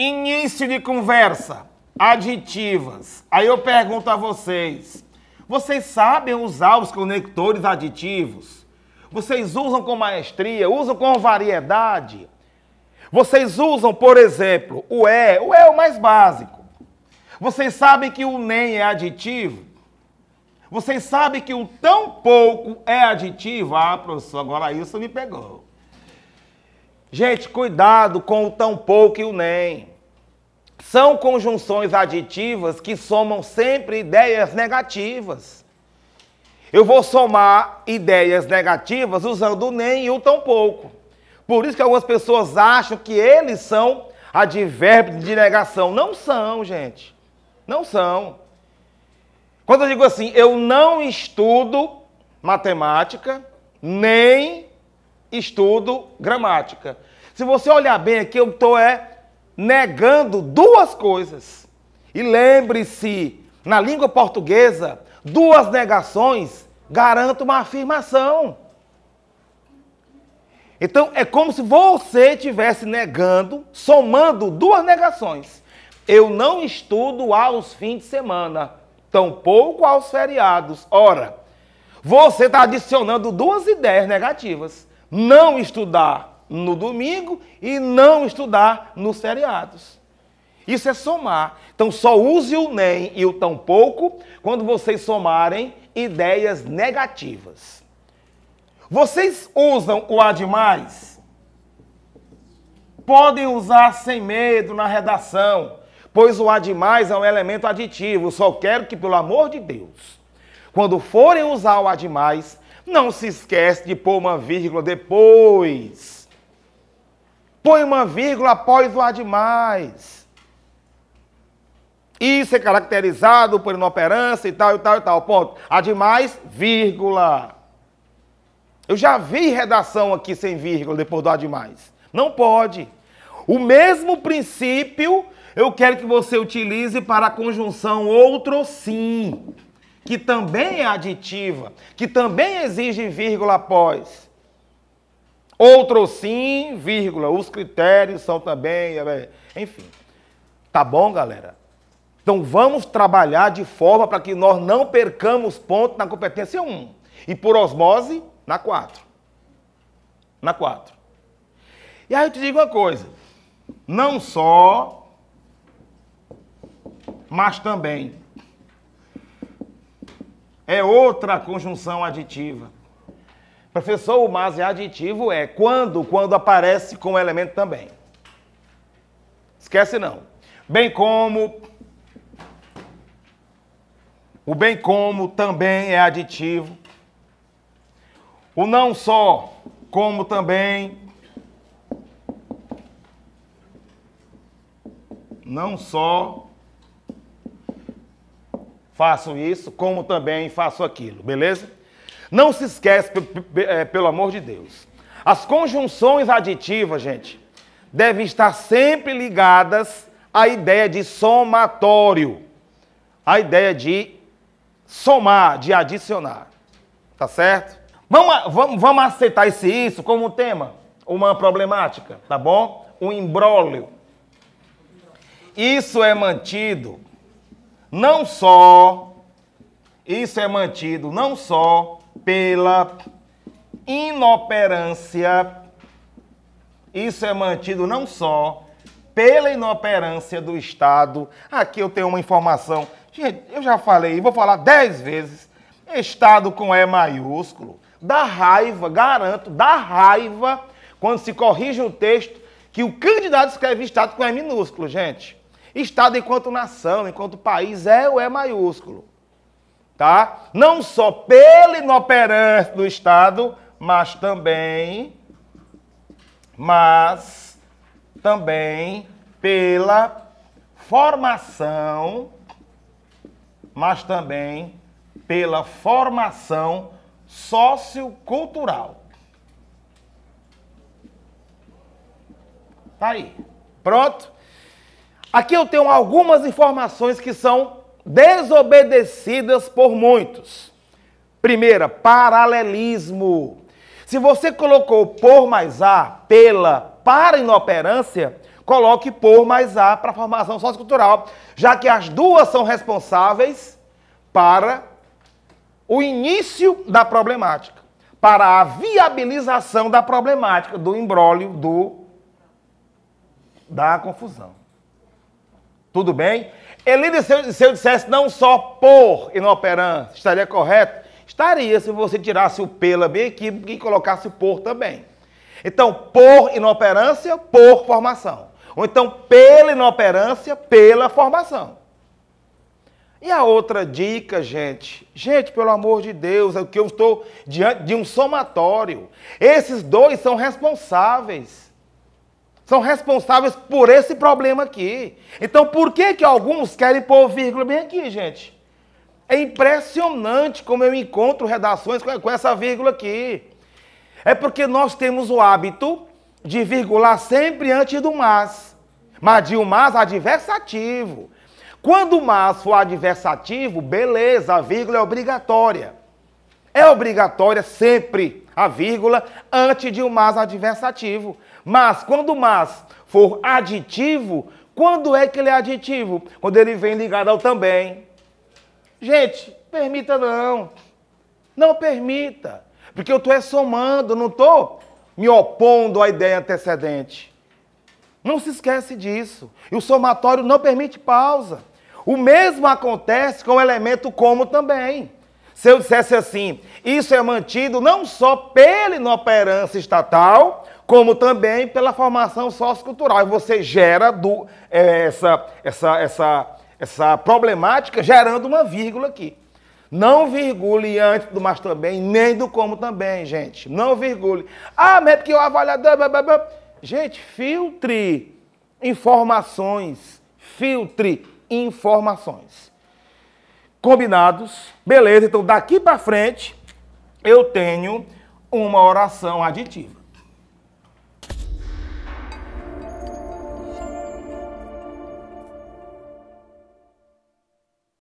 Início de conversa, aditivas. Aí eu pergunto a vocês: vocês sabem usar os conectores aditivos? Vocês usam com maestria? Usam com variedade? Vocês usam, por exemplo, o é. O é é o mais básico. Vocês sabem que o nem é aditivo? Vocês sabem que o tão pouco é aditivo? Ah, professor, agora isso me pegou. Gente, cuidado com o tão pouco e o nem. São conjunções aditivas que somam sempre ideias negativas. Eu vou somar ideias negativas usando o nem e o tão pouco. Por isso que algumas pessoas acham que eles são advérbios de negação. Não são, gente. Não são. Quando eu digo assim, eu não estudo matemática, nem estudo gramática. Se você olhar bem aqui, eu estou é, negando duas coisas. E lembre-se, na língua portuguesa, duas negações garantem uma afirmação. Então, é como se você estivesse negando, somando duas negações. Eu não estudo aos fins de semana, tampouco aos feriados. Ora, você está adicionando duas ideias negativas. Não estudar no domingo e não estudar nos feriados. Isso é somar. Então só use o nem e o pouco quando vocês somarem ideias negativas. Vocês usam o a demais? Podem usar sem medo na redação, pois o a demais é um elemento aditivo. Só quero que, pelo amor de Deus, quando forem usar o a demais, não se esquece de pôr uma vírgula depois. Põe uma vírgula após o ademais. Isso é caracterizado por inoperância e tal, e tal, e tal. Ponto. Ademais, vírgula. Eu já vi redação aqui sem vírgula depois do ademais. Não pode. O mesmo princípio eu quero que você utilize para a conjunção outro sim que também é aditiva, que também exige vírgula após. Outro sim, vírgula. Os critérios são também. É, é, enfim. Tá bom, galera? Então vamos trabalhar de forma para que nós não percamos ponto na competência 1. E por osmose, na 4. Na 4. E aí eu te digo uma coisa. Não só, mas também é outra conjunção aditiva. Professor, o mas é aditivo é quando, quando aparece com elemento também. Esquece não. Bem como. O bem como também é aditivo. O não só como também. Não só faço isso, como também faço aquilo, beleza? Não se esquece, é, pelo amor de Deus. As conjunções aditivas, gente, devem estar sempre ligadas à ideia de somatório, à ideia de somar, de adicionar. Tá certo? Vamos, vamos, vamos aceitar esse isso como tema, uma problemática, tá bom? Um imbróglio. Isso é mantido não só isso é mantido não só pela inoperância, isso é mantido não só pela inoperância do Estado. Aqui eu tenho uma informação, gente, eu já falei e vou falar dez vezes. Estado com E maiúsculo, dá raiva, garanto, dá raiva quando se corrige o texto que o candidato escreve Estado com E minúsculo, gente. Estado enquanto nação, enquanto país, é o E maiúsculo. Tá? Não só pela inoperância do Estado, mas também, mas também pela formação, mas também pela formação sociocultural. Tá aí. Pronto? Aqui eu tenho algumas informações que são desobedecidas por muitos. Primeira, paralelismo. Se você colocou por mais A, pela, para inoperância, coloque por mais A para formação sociocultural, já que as duas são responsáveis para o início da problemática, para a viabilização da problemática, do imbróglio, do, da confusão. Tudo bem? Elida, se eu, se eu dissesse não só por inoperância, estaria correto? Estaria se você tirasse o pela bem aqui e colocasse o por também. Então, por inoperância, por formação. Ou então, pela inoperância, pela formação. E a outra dica, gente, gente, pelo amor de Deus, é que eu estou diante de um somatório. Esses dois são responsáveis são responsáveis por esse problema aqui. Então, por que, que alguns querem pôr vírgula bem aqui, gente? É impressionante como eu encontro redações com essa vírgula aqui. É porque nós temos o hábito de virgular sempre antes do mas. Mas de um mas adversativo. Quando o mas for adversativo, beleza, a vírgula é obrigatória. É obrigatória sempre a vírgula, antes de um mas adversativo. Mas quando o mas for aditivo, quando é que ele é aditivo? Quando ele vem ligado ao também. Gente, permita não. Não permita. Porque eu estou é somando, não estou me opondo à ideia antecedente. Não se esquece disso. E o somatório não permite pausa. O mesmo acontece com o elemento como também. Se eu dissesse assim, isso é mantido não só pela inoperância estatal, como também pela formação sociocultural. E você gera do, é, essa, essa, essa, essa problemática gerando uma vírgula aqui. Não virgule antes do mas também, nem do como também, gente. Não virgule. Ah, mas é porque o avaliador. Blá, blá, blá. Gente, filtre informações. Filtre informações. Combinados? Beleza, então daqui para frente eu tenho uma oração aditiva.